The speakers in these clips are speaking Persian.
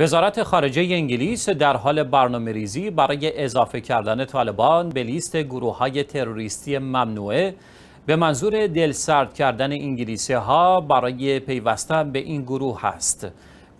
وزارت خارجه انگلیس در حال برنامه ریزی برای اضافه کردن طالبان به لیست گروه های تروریستی ممنوعه به منظور دلسرد کردن انگلیسی ها برای پیوستن به این گروه است.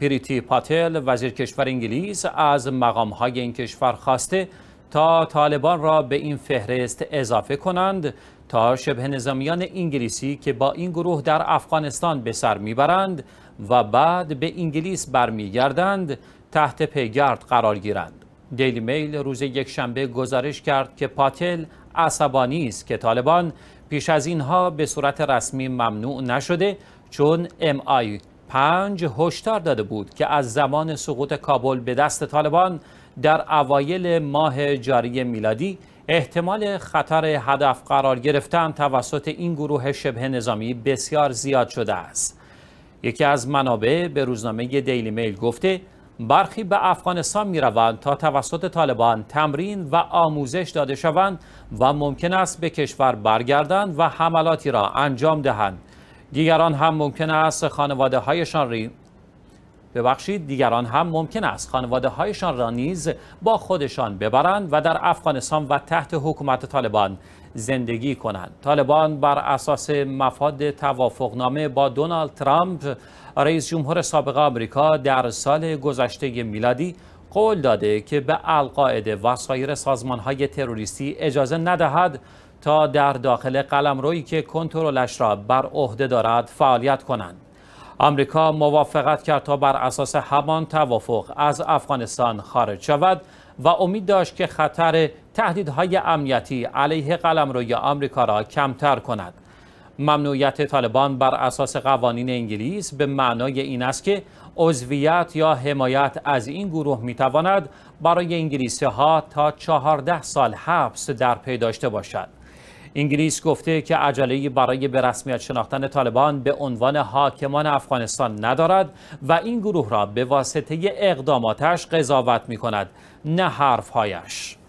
پریتی پاتل وزیر کشور انگلیس از مقام های این کشور خواسته تا طالبان را به این فهرست اضافه کنند تا شبه نظامیان انگلیسی که با این گروه در افغانستان به سر میبرند و بعد به انگلیس برمیگردند تحت پیگرد قرار گیرند دیلی میل روز یکشنبه گزارش کرد که پاتل عصبانی است که طالبان پیش از اینها به صورت رسمی ممنوع نشده چون ام آی پنج هشدار داده بود که از زمان سقوط کابل به دست طالبان در اوایل ماه جاری میلادی احتمال خطر هدف قرار گرفتن توسط این گروه شبه نظامی بسیار زیاد شده است. یکی از منابع به روزنامه دیلی میل گفته برخی به افغانستان می روند تا توسط طالبان تمرین و آموزش داده شوند و ممکن است به کشور برگردند و حملاتی را انجام دهند دیگران هم ممکن است خانواده هایشان ببخشید دیگران هم ممکن است خانواده هایشان را نیز با خودشان ببرند و در افغانستان و تحت حکومت طالبان زندگی کنند طالبان بر اساس مفاد توافقنامه با دونالد ترامپ رئیس جمهور سابق آمریکا در سال گذشته میلادی قول داده که به القاعده و سایر سازمان های تروریستی اجازه ندهد تا در داخل قلمرویی که کنترلش را بر عهده دارد فعالیت کنند آمریکا موافقت کرد تا بر اساس همان توافق از افغانستان خارج شود و امید داشت که خطر تهدیدهای امنیتی علیه قلمروی آمریکا را کمتر کند ممنوعیت طالبان بر اساس قوانین انگلیس به معنای این است که عضویت یا حمایت از این گروه می برای انگلیسی ها تا 14 سال حبس در پی داشته باشد انگلیس گفته که عجله برای به شناختن طالبان به عنوان حاکمان افغانستان ندارد و این گروه را به واسطه اقداماتش قضاوت می کند نه حرفهایش